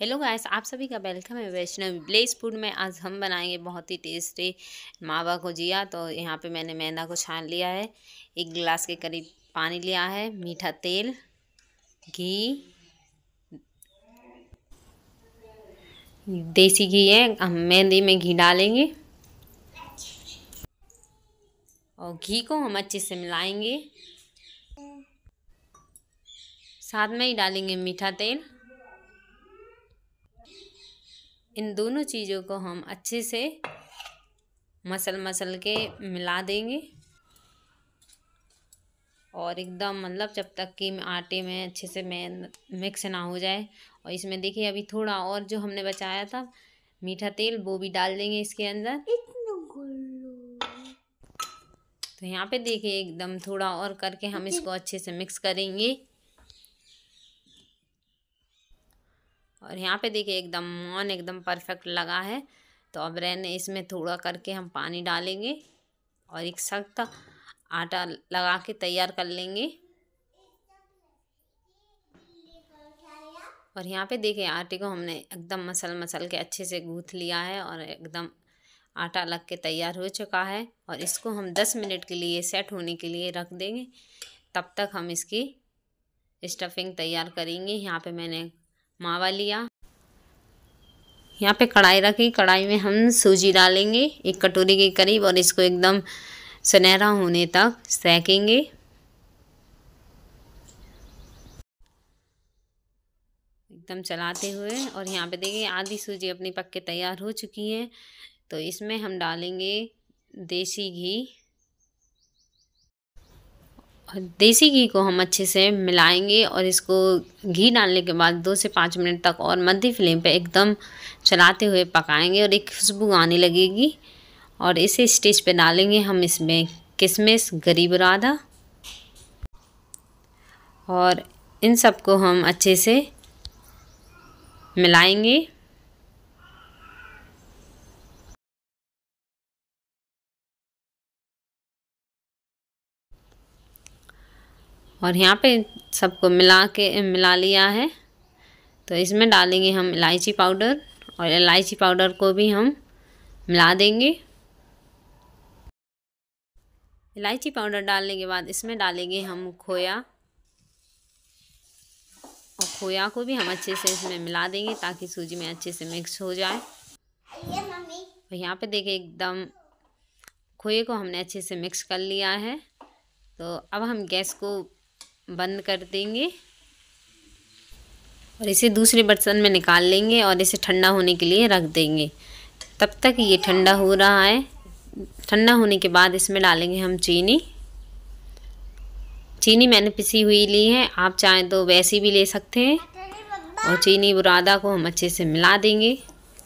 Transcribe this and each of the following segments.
hello guys आप सभी का वेलकम है वैष्णो ब्लेस फूड में आज हम बनाएंगे बहुत ही टेस्टी मावा को जिया तो यहाँ पे मैंने मैदा को छान लिया है एक गिलास के करीब पानी लिया है मीठा तेल घी देसी घी है हम मैदे में घी डालेंगे और घी को हम अच्छे से मिलाएंगे साथ में ही डालेंगे मीठा तेल इन दोनों चीज़ों को हम अच्छे से मसल मसल के मिला देंगे और एकदम मतलब जब तक कि आटे में अच्छे से मैं मिक्स ना हो जाए और इसमें देखिए अभी थोड़ा और जो हमने बचाया था मीठा तेल वो भी डाल देंगे इसके अंदर तो यहाँ पे देखिए एकदम थोड़ा और करके हम इसको अच्छे से मिक्स करेंगे और यहाँ पे देखिए एकदम मौन एकदम परफेक्ट लगा है तो अब रहने इसमें थोड़ा करके हम पानी डालेंगे और एक सख्त आटा लगा के तैयार कर लेंगे और यहाँ पे देखिए आटे को हमने एकदम मसल मसल के अच्छे से गूँथ लिया है और एकदम आटा लग के तैयार हो चुका है और इसको हम दस मिनट के लिए सेट होने के लिए रख देंगे तब तक हम इसकी स्टफिंग तैयार करेंगे यहाँ पे मैंने मावा लिया यहाँ पे कढ़ाई रखी कढ़ाई में हम सूजी डालेंगे एक कटोरी के करीब और इसको एकदम सुनहरा होने तक सेकेंगे एकदम चलाते हुए और यहाँ पे देखिए आधी सूजी अपनी पक के तैयार हो चुकी है तो इसमें हम डालेंगे देसी घी और देसी घी को हम अच्छे से मिलाएंगे और इसको घी डालने के बाद दो से पाँच मिनट तक और मध्य फ्लेम पे एकदम चलाते हुए पकाएंगे और एक खुशबू आने लगेगी और इसे स्टेज पे डालेंगे हम इसमें किशमिश गरीब राधा और इन सबको हम अच्छे से मिलाएंगे और यहाँ पे सबको मिला के मिला लिया है तो इसमें डालेंगे हम इलायची पाउडर और इलायची पाउडर को भी हम मिला देंगे इलायची पाउडर डालने के बाद इसमें डालेंगे हम खोया और खोया को भी हम अच्छे से इसमें मिला देंगे ताकि सूजी में अच्छे से मिक्स हो जाए और यहाँ पे देखिए एकदम खोए को हमने अच्छे से मिक्स कर लिया है तो अब हम गैस को बंद कर देंगे और इसे दूसरे बर्तन में निकाल लेंगे और इसे ठंडा होने के लिए रख देंगे तब तक ये ठंडा हो रहा है ठंडा होने के बाद इसमें डालेंगे हम चीनी चीनी मैंने पिसी हुई ली है आप चाहें तो वैसी भी ले सकते हैं और चीनी बुरादा को हम अच्छे से मिला देंगे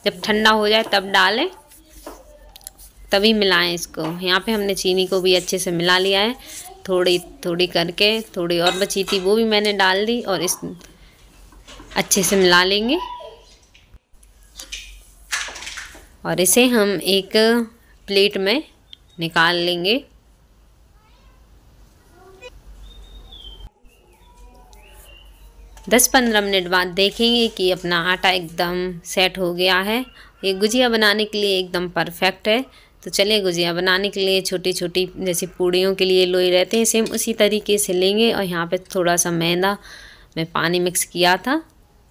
जब ठंडा हो जाए तब डालें तभी मिलाएं इसको यहाँ पे हमने चीनी को भी अच्छे से मिला लिया है थोड़ी थोड़ी करके थोड़ी और बची थी वो भी मैंने डाल दी और इस अच्छे से मिला लेंगे और इसे हम एक प्लेट में निकाल लेंगे दस पंद्रह मिनट बाद देखेंगे कि अपना आटा एकदम सेट हो गया है ये गुजिया बनाने के लिए एकदम परफेक्ट है तो चलिए गुजिया बनाने के लिए छोटी छोटी जैसे पूड़ियों के लिए लोई रहते हैं सेम उसी तरीके से लेंगे और यहाँ पे थोड़ा सा मैदा मैं पानी मिक्स किया था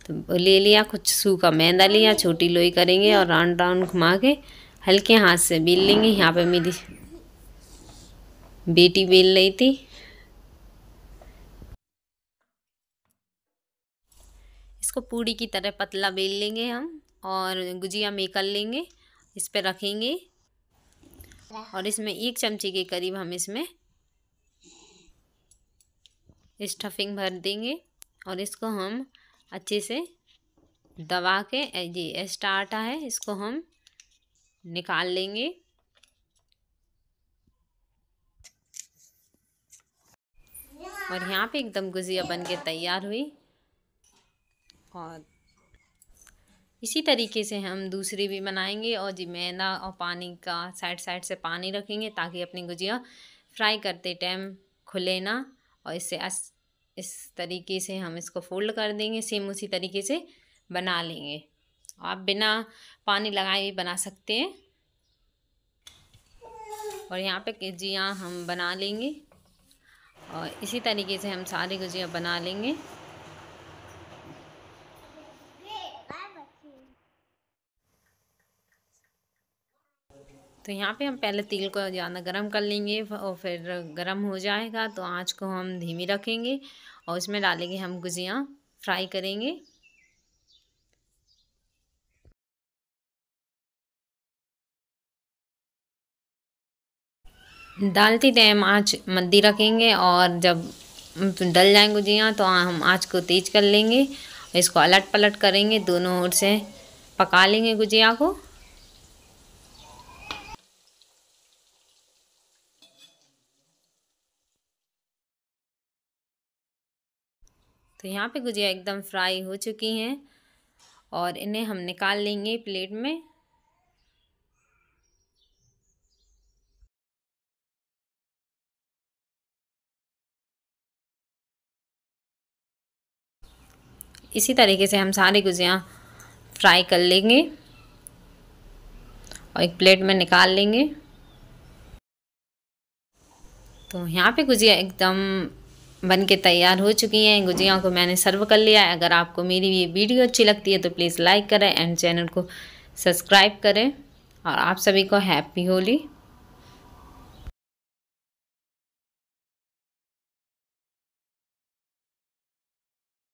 तो ले लिया कुछ सूखा मैदा लिया छोटी लोई करेंगे और राउंड राउंड घुमा के हल्के हाथ से बेल लेंगे यहाँ पे मेरी बेटी बेल रही थी इसको पूड़ी की तरह पतला बेल लेंगे हम और गुजिया में कर लेंगे इस पर रखेंगे और इसमें एक चमची के करीब हम इसमें स्टफिंग भर देंगे और इसको हम अच्छे से दबा के ये एस्टा आटा है इसको हम निकाल लेंगे और यहाँ पे एकदम गुजिया बन के तैयार हुई और इसी तरीके से हम दूसरी भी बनाएंगे और जी मैदा और पानी का साइड साइड से पानी रखेंगे ताकि अपनी गुजिया फ्राई करते टाइम खुले ना और इससे इस तरीके से हम इसको फोल्ड कर देंगे सेम उसी तरीके से बना लेंगे आप बिना पानी लगाए भी बना सकते हैं और यहाँ पे गुजिया हम बना लेंगे और इसी तरीके से हम सारी गुजिया बना लेंगे तो यहाँ पे हम पहले तेल को ज़्यादा गर्म कर लेंगे और फिर गर्म हो जाएगा तो आँच को हम धीमी रखेंगे और उसमें डालेंगे हम गुजिया फ्राई करेंगे डालते टाइम आँच मंदी रखेंगे और जब तो डल जाएंगे गुजिया तो हम आँच को तेज़ कर लेंगे इसको अलट पलट करेंगे दोनों ओर से पका लेंगे गुजिया को तो यहाँ पे गुजिया एकदम फ्राई हो चुकी हैं और इन्हें हम निकाल लेंगे प्लेट में इसी तरीके से हम सारी गुजिया फ्राई कर लेंगे और एक प्लेट में निकाल लेंगे तो यहाँ पे गुजिया एकदम बन के तैयार हो चुकी हैं गुजियाओं को मैंने सर्व कर लिया है अगर आपको मेरी ये वीडियो अच्छी लगती है तो प्लीज़ लाइक करें एंड चैनल को सब्सक्राइब करें और आप सभी को हैप्पी होली